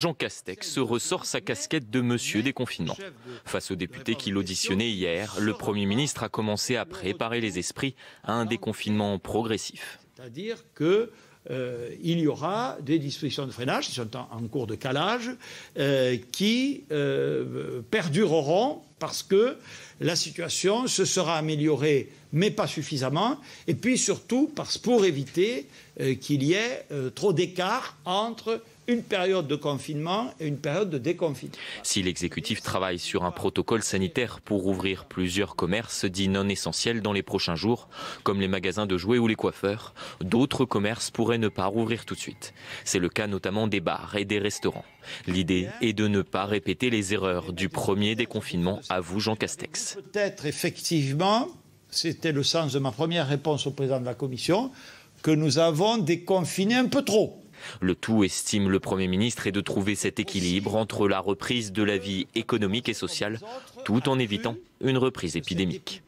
Jean Castex ressort sa casquette de monsieur déconfinement. Face aux députés qui l'auditionnaient hier, le Premier ministre a commencé à préparer les esprits à un déconfinement progressif. C'est-à-dire qu'il euh, y aura des dispositions de freinage qui sont en, cours de calage, euh, qui euh, perdureront parce que la situation se sera améliorée, mais pas suffisamment, et puis surtout parce, pour éviter euh, qu'il y ait euh, trop d'écart entre une période de confinement et une période de déconfinement. Si l'exécutif travaille sur un protocole sanitaire pour ouvrir plusieurs commerces dits non essentiels dans les prochains jours, comme les magasins de jouets ou les coiffeurs, d'autres commerces pourraient ne pas rouvrir tout de suite. C'est le cas notamment des bars et des restaurants. L'idée est de ne pas répéter les erreurs du premier déconfinement à vous, Jean Castex. Peut-être effectivement, c'était le sens de ma première réponse au président de la Commission, que nous avons déconfiné un peu trop. Le tout, estime le Premier ministre, est de trouver cet équilibre entre la reprise de la vie économique et sociale, tout en évitant une reprise épidémique.